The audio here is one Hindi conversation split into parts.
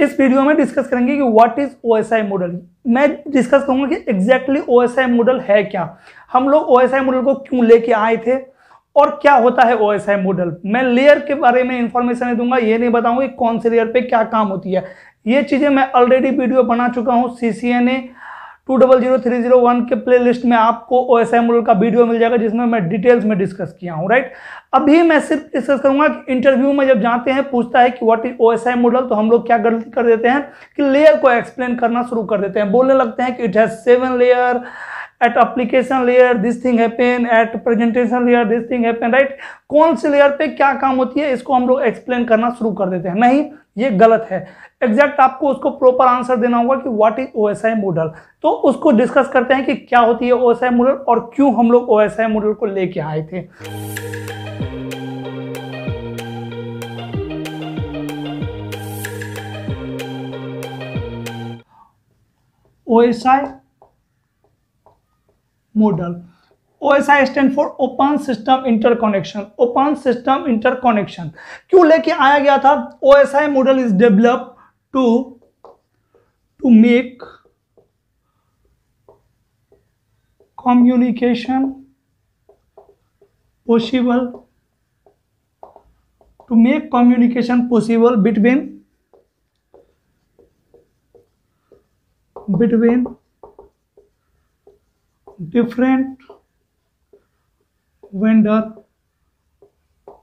इस वीडियो में डिस्कस करेंगे कि व्हाट इज ओएसआई मॉडल मैं डिस्कस करूंगा कि एग्जैक्टली ओएसआई मॉडल है क्या हम लोग ओएसआई मॉडल को क्यों लेके आए थे और क्या होता है आई मॉडल मैं लेयर के बारे में इंफॉर्मेशन दूंगा ये नहीं बताऊंगा कि कौन से लेयर पे क्या काम होती है ये चीज़ें मैं ऑलरेडी वीडियो बना चुका हूँ C C N A two double zero three zero one के प्ले लिस्ट में आपको O S I model video वीडियो मिल जाएगा जिसमें मैं डिटेल्स में डिस्कस किया हूँ राइट अभी मैं सिर्फ डिस्कस करूंगा कि इंटरव्यू में जब जाते हैं पूछता है कि what is O S I model तो हम लोग क्या गलती कर देते हैं कि लेयर को एक्सप्लेन करना शुरू कर देते हैं बोलने लगते हैं कि it has seven layer at application layer this thing happen at presentation layer this thing happen right कौन से layer पे क्या काम होती है इसको हम लोग explain करना शुरू कर देते हैं नहीं ये गलत है एग्जैक्ट आपको उसको प्रॉपर आंसर देना होगा कि व्हाट इज ओएसआई मॉडल तो उसको डिस्कस करते हैं कि क्या होती है ओएसआई मॉडल और क्यों हम लोग ओएसआई मॉडल को लेके आए थे OSI model. OSI stand for open system interconnection open system interconnection क्यों लेके आया गया था OSI model is develop to to make communication possible to make communication possible between between different vendor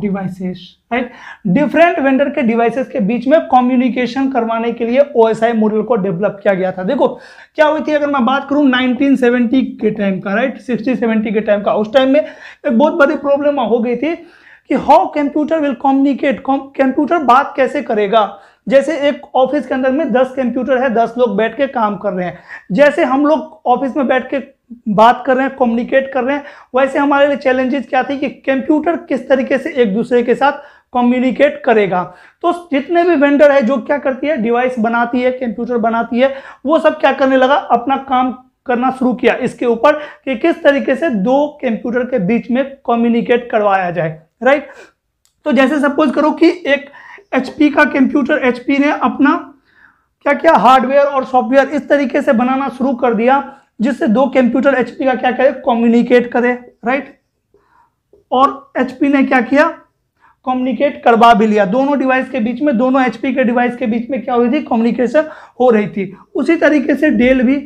devices right different vendor के डिवाइसेस के बीच में कम्युनिकेशन करवाने के लिए आई मॉडल को डेवलप किया गया था देखो क्या हुई थी अगर मैं बात करूं 1970 के टाइम का राइट 60 70 के टाइम का उस टाइम में एक बहुत बड़ी प्रॉब्लम हो गई थी कि how computer will communicate computer बात कैसे करेगा जैसे एक ऑफिस के अंदर में दस कंप्यूटर है दस लोग बैठ के काम कर रहे हैं जैसे हम लोग ऑफिस में बैठ के बात कर रहे हैं कम्युनिकेट कर रहे हैं वैसे हमारे लिए चैलेंजेस क्या थी कि कंप्यूटर किस तरीके से एक दूसरे के साथ कम्युनिकेट करेगा तो जितने भी वेंडर है जो क्या करती है डिवाइस बनाती है कंप्यूटर बनाती है वो सब क्या करने लगा अपना काम करना शुरू किया इसके ऊपर कि किस तरीके से दो कंप्यूटर के बीच में कम्युनिकेट करवाया जाए राइट तो जैसे सपोज करो कि एक एचपी का कंप्यूटर एचपी ने अपना क्या क्या हार्डवेयर और सॉफ्टवेयर इस तरीके से बनाना शुरू कर दिया जिससे दो कंप्यूटर एचपी का क्या करे कम्युनिकेट करे राइट और एचपी ने क्या किया कम्युनिकेट करवा भी लिया दोनों डिवाइस के बीच में दोनों एचपी के डिवाइस के बीच में क्या हो रही थी कम्युनिकेशन हो रही थी उसी तरीके से डेल भी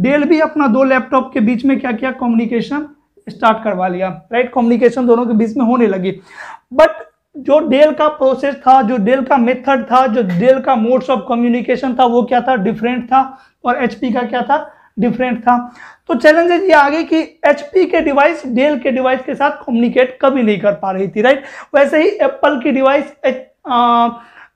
डेल भी अपना दो लैपटॉप के बीच में क्या किया कम्युनिकेशन स्टार्ट करवा लिया राइट कम्युनिकेशन दोनों के बीच में होने लगी बट जो डेल का प्रोसेस था जो डेल का मेथड था जो डेल का मोड्स ऑफ कम्युनिकेशन था वो क्या था डिफरेंट था और एचपी का क्या था डिफरेंट था तो चैलेंजेस ये आगे कि एचपी के डिवाइस डेल के डिवाइस के साथ कम्युनिकेट कभी नहीं कर पा रही थी राइट वैसे ही एप्पल की डिवाइस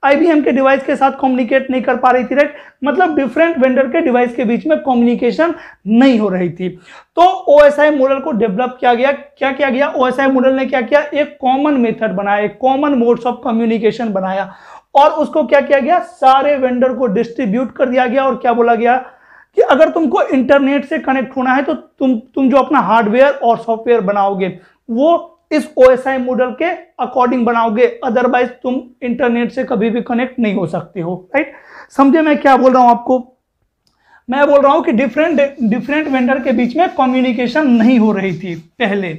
आईबीएम के डिवाइस के साथ कम्युनिकेट नहीं कर पा रही थी राइट मतलब डिफरेंट वेंडर के डिवाइस के बीच में कम्युनिकेशन नहीं हो रही थी तो ओ मॉडल को डेवलप किया गया क्या किया गया ओ मॉडल ने क्या किया एक कॉमन मेथड बनाया एक कॉमन मोड्स ऑफ कम्युनिकेशन बनाया और उसको क्या किया गया सारे वेंडर को डिस्ट्रीब्यूट कर दिया गया और क्या बोला गया कि अगर तुमको इंटरनेट से कनेक्ट होना है तो तुम तुम जो अपना हार्डवेयर और सॉफ्टवेयर बनाओगे वो इस ओ एस आई मॉडल के अकॉर्डिंग बनाओगे अदरवाइज तुम इंटरनेट से कभी भी कनेक्ट नहीं हो सकते हो राइट समझे मैं क्या बोल रहा हूं आपको मैं बोल रहा हूं कि डिफरेंट डिफरेंट वेंडर के बीच में कम्युनिकेशन नहीं हो रही थी पहले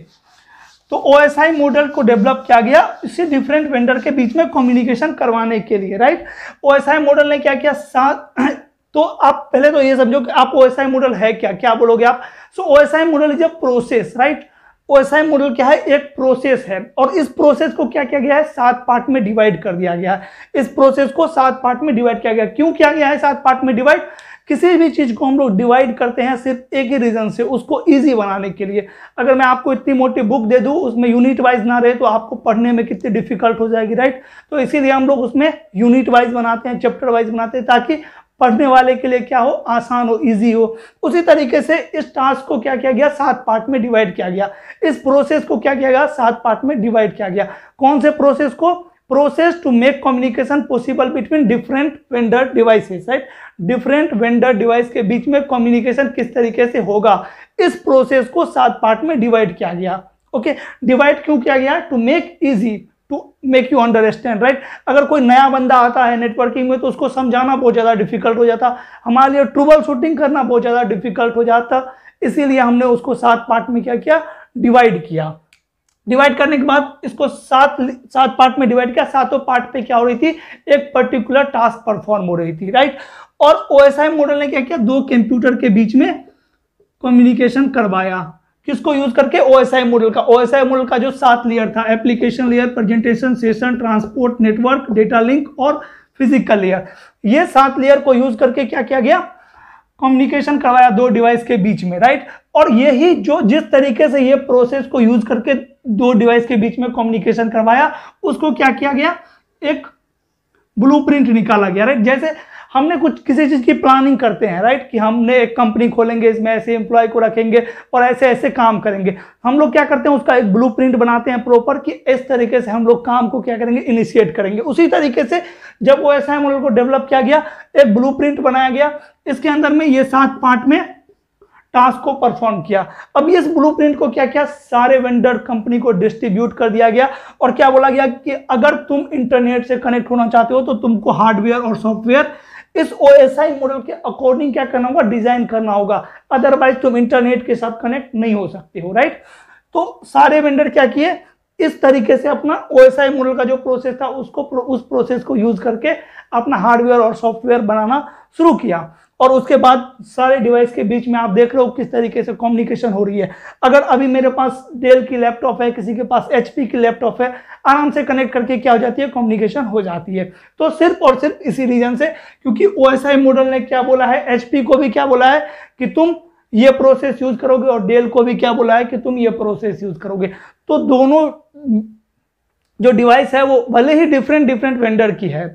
तो ओ एस आई मॉडल को डेवलप किया गया इसी डिफरेंट वेंडर के बीच में कम्युनिकेशन करवाने के लिए right O S I model ने क्या किया सात तो आप पहले तो ये समझो कि आप ओ एस आई मॉडल है क्या क्या बोलोगे आप so O model is a process right O S I model क्या है एक प्रोसेस है और इस प्रोसेस को क्या किया गया है सात पार्ट में डिवाइड कर दिया गया है इस प्रोसेस को सात पार्ट में डिवाइड किया गया क्यों किया गया है सात पार्ट में डिवाइड किसी भी चीज़ को हम लोग डिवाइड करते हैं सिर्फ एक ही रीज़न से उसको इजी बनाने के लिए अगर मैं आपको इतनी मोटी बुक दे दूँ उसमें यूनिट वाइज ना रहे तो आपको पढ़ने में कितनी डिफिकल्ट हो जाएगी राइट तो इसीलिए हम लोग उसमें यूनिट वाइज बनाते हैं चैप्टर वाइज बनाते हैं ताकि पढ़ने वाले के लिए क्या हो आसान हो इजी हो उसी तरीके से इस टास्क को क्या किया गया सात पार्ट में डिवाइड किया गया इस प्रोसेस को क्या किया गया सात पार्ट में डिवाइड किया गया कौन से प्रोसेस को process to make communication possible between different vendor devices right different vendor device के बीच में कम्युनिकेशन किस तरीके से होगा इस प्रोसेस को सात पार्ट में डिवाइड किया गया ओके डिवाइड क्यों किया गया to make easy to make you understand right अगर कोई नया बंदा आता है नेटवर्किंग में तो उसको समझाना बहुत ज़्यादा डिफिकल्ट हो जाता हमारे लिए ट्रूबल शूटिंग करना बहुत ज़्यादा डिफिकल्ट हो जाता इसीलिए हमने उसको सात पार्ट में क्या किया डिवाइड किया डिवाइड करने के बाद इसको सात सात पार्ट में डिवाइड किया सातों पार्ट पे क्या हो रही थी एक पर्टिकुलर टास्क परफॉर्म हो रही थी राइट और ओ मॉडल ने क्या किया दो कंप्यूटर के बीच में कम्युनिकेशन करवाया किसको यूज करके ओ एस आई मॉडल का ओ एस आई मॉडल का जो सात लेयर था application layer presentation session transport network data link और फिजिकल लेयर ये सात लेयर को यूज करके क्या किया गया कम्युनिकेशन करवाया दो डिवाइस के बीच में राइट और यही जो जिस तरीके से ये प्रोसेस को यूज करके दो डिवाइस के बीच में कम्युनिकेशन करवाया उसको क्या किया गया एक ब्लूप्रिंट निकाला गया राइट जैसे हमने कुछ किसी चीज़ की प्लानिंग करते हैं राइट कि हमने एक कंपनी खोलेंगे इसमें ऐसे एम्प्लॉय को रखेंगे और ऐसे ऐसे काम करेंगे हम लोग क्या करते हैं उसका एक ब्लू बनाते हैं प्रॉपर कि इस तरीके से हम लोग काम को क्या करेंगे इनिशिएट करेंगे उसी तरीके से जब वो ऐसा मॉडल को डेवलप किया गया एक ब्लू बनाया गया इसके अंदर में ये सात पार्ट में टास्क को परफॉर्म किया अब इस ब्लूप्रिंट को क्या किया सारे वेंडर कंपनी को डिस्ट्रीब्यूट कर दिया गया और क्या बोला गया कि अगर तुम इंटरनेट से कनेक्ट होना चाहते हो तो तुमको हार्डवेयर और सॉफ्टवेयर इस ओ मॉडल के अकॉर्डिंग क्या करना होगा डिजाइन करना होगा अदरवाइज तुम इंटरनेट के साथ कनेक्ट नहीं हो सकते हो राइट तो सारे वेंडर क्या किए इस तरीके से अपना ओ एस मॉडल का जो प्रोसेस था उसको उस प्रोसेस को यूज करके अपना हार्डवेयर और सॉफ्टवेयर बनाना शुरू किया और उसके बाद सारे डिवाइस के बीच में आप देख रहे हो किस तरीके से कम्युनिकेशन हो रही है अगर अभी मेरे पास डेल की लैपटॉप है किसी के पास एच की लैपटॉप है आराम से कनेक्ट करके क्या हो जाती है कम्युनिकेशन हो जाती है तो सिर्फ और सिर्फ इसी रीजन से क्योंकि ओ मॉडल ने क्या बोला है एच को भी क्या बोला है कि तुम ये प्रोसेस यूज करोगे और डेल को भी क्या बोला है कि तुम ये प्रोसेस यूज करोगे तो दोनों जो डिवाइस है वो भले ही डिफरेंट डिफरेंट वेंडर की है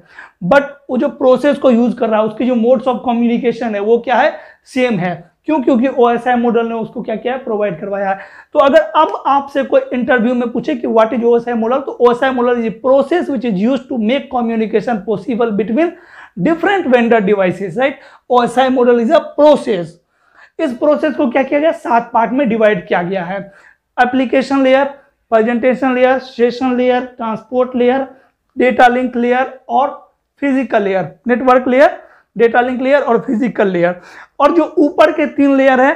बट वो जो प्रोसेस को यूज कर रहा है उसकी जो मोड्स ऑफ कम्युनिकेशन है वो क्या है सेम है क्यों क्योंकि ओ एस आई मॉडल ने उसको क्या किया है प्रोवाइड करवाया है तो अगर अब आपसे कोई इंटरव्यू में पूछे कि what is O S I model तो O S I model is process which is use to make communication possible between different vendor devices right O S I model is a process इस प्रोसेस को क्या किया गया सात पार्ट में डिवाइड किया गया है application layer presentation layer session layer transport layer data link layer और physical layer network layer data link layer और फिजिकल लेयर और जो ऊपर के तीन लेयर है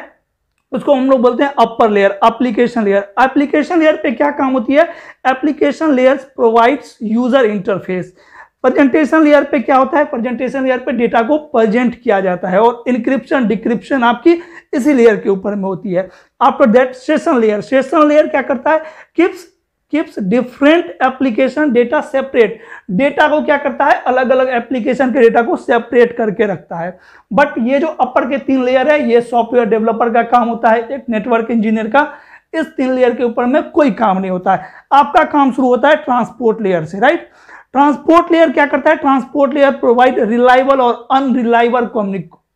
उसको हम लोग बोलते हैं upper layer application layer application layer पे क्या काम होती है application layer provides user interface presentation layer पे क्या होता है प्रेजेंटेशन लेयर पे डेटा को प्रेजेंट किया जाता है और इनक्रिप्शन डिक्रिप्शन आपकी इसी लेयर के ऊपर में होती है after that session layer session layer क्या करता है keeps keeps different application data separate data को क्या करता है अलग अलग एप्लीकेशन के डेटा को सेपरेट करके रखता है बट ये जो अपर के तीन लेयर है ये सॉफ्टवेयर डेवलपर का काम होता है एक नेटवर्क इंजीनियर का इस तीन लेयर के ऊपर में कोई काम नहीं होता है आपका काम शुरू होता है ट्रांसपोर्ट लेयर से राइट ट्रांसपोर्ट लेयर क्या करता है ट्रांसपोर्ट लेयर प्रोवाइड रिलायबल और अनरिलायबल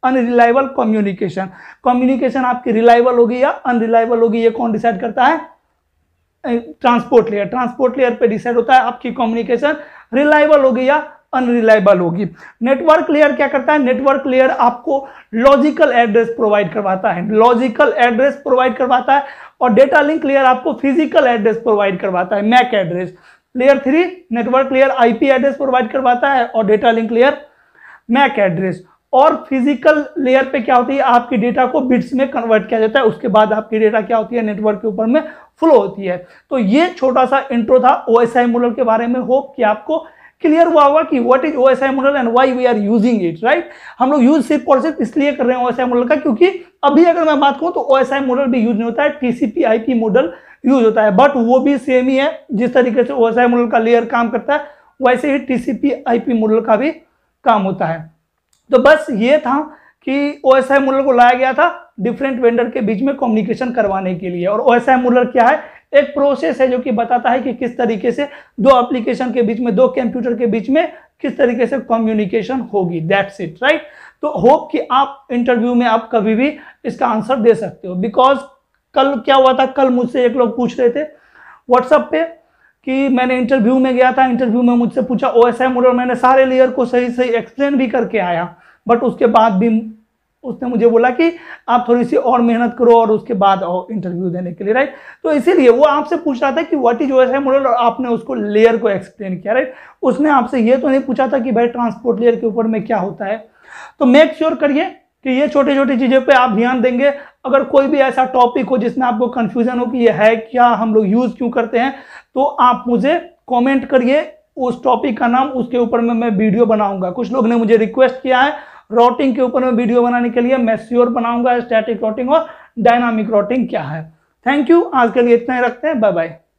अनरिलायबल कम्युनिकेशन कम्युनिकेशन आपकी रिलायबल होगी या अनरिलायबल होगी ये कौन डिसाइड करता है ट्रांसपोर्ट लेयर ट्रांसपोर्ट लेयर पे डिसाइड होता है आपकी कम्युनिकेशन रिलायबल होगी या अनरिलायबल होगी नेटवर्क लेयर क्या करता है नेटवर्क लेयर आपको लॉजिकल एड्रेस प्रोवाइड करवाता है लॉजिकल एड्रेस प्रोवाइड करवाता है और डेटा लिंक लेयर आपको फिजिकल एड्रेस प्रोवाइड करवाता है MAC address layer three network layer IP address provide करवाता है और data link layer MAC address और फिजिकल लेयर पे क्या होती है आपकी डेटा को बिट्स में कन्वर्ट किया जाता है उसके बाद आपकी डेटा क्या होती है नेटवर्क के ऊपर में फ्लो होती है तो ये छोटा सा इंट्रो था ओ एस आई मॉडल के बारे में होप कि आपको क्लियर हुआ होगा कि what is O S I model and why we are using it right हम लोग यूज सिर्फ और सिर्फ इसलिए कर रहे हैं ओ एस आई मॉडल का क्योंकि अभी अगर मैं बात करूँ तो ओ एस आई मॉडल भी यूज नहीं होता है T C P I P model use होता है बट वो भी सेम ही है जिस तरीके से ओ मॉडल का लेयर काम करता है वैसे ही टीसीपी आईपी मॉडल का भी काम होता है तो बस ये था कि ओ एस मॉडल को लाया गया था डिफरेंट वेंडर के बीच में कम्युनिकेशन करवाने के लिए और ओ एस आई मॉडल क्या है एक प्रोसेस है जो कि बताता है कि किस तरीके से दो एप्लीकेशन के बीच में दो कंप्यूटर के बीच में किस तरीके से कम्युनिकेशन होगी दैट्स इट राइट तो होप कि आप इंटरव्यू में आप कभी भी इसका आंसर दे सकते हो बिकॉज कल क्या हुआ था कल मुझसे एक लोग पूछ रहे थे व्हाट्सअप पे कि मैंने इंटरव्यू में गया था इंटरव्यू में मुझसे पूछा ओ एस आई और मैंने सारे लेयर को सही सही एक्सप्लेन भी करके आया बट उसके बाद भी उसने मुझे बोला कि आप थोड़ी सी और मेहनत करो और उसके बाद आओ इंटरव्यू देने के लिए राइट तो इसीलिए वो आपसे पूछ रहा था कि what is O I model और आपने उसको लेयर को एक्सप्लेन किया राइट उसने आपसे ये तो नहीं पूछा था कि भाई ट्रांसपोर्ट लेयर के ऊपर में क्या होता है तो मेक श्योर करिए कि ये छोटी छोटी चीज़ों पे आप ध्यान देंगे अगर कोई भी ऐसा टॉपिक हो जिसमें आपको कन्फ्यूजन हो कि ये है क्या हम लोग यूज़ क्यों करते हैं तो आप मुझे कमेंट करिए उस टॉपिक का नाम उसके ऊपर में मैं वीडियो बनाऊंगा कुछ लोग ने मुझे रिक्वेस्ट किया है रोटिंग के ऊपर में वीडियो बनाने के लिए मैं श्योर बनाऊंगा स्टैटिक रोटिंग और डायनामिक रोटिंग क्या है थैंक यू आज के लिए इतना ही रखते हैं बाय बाय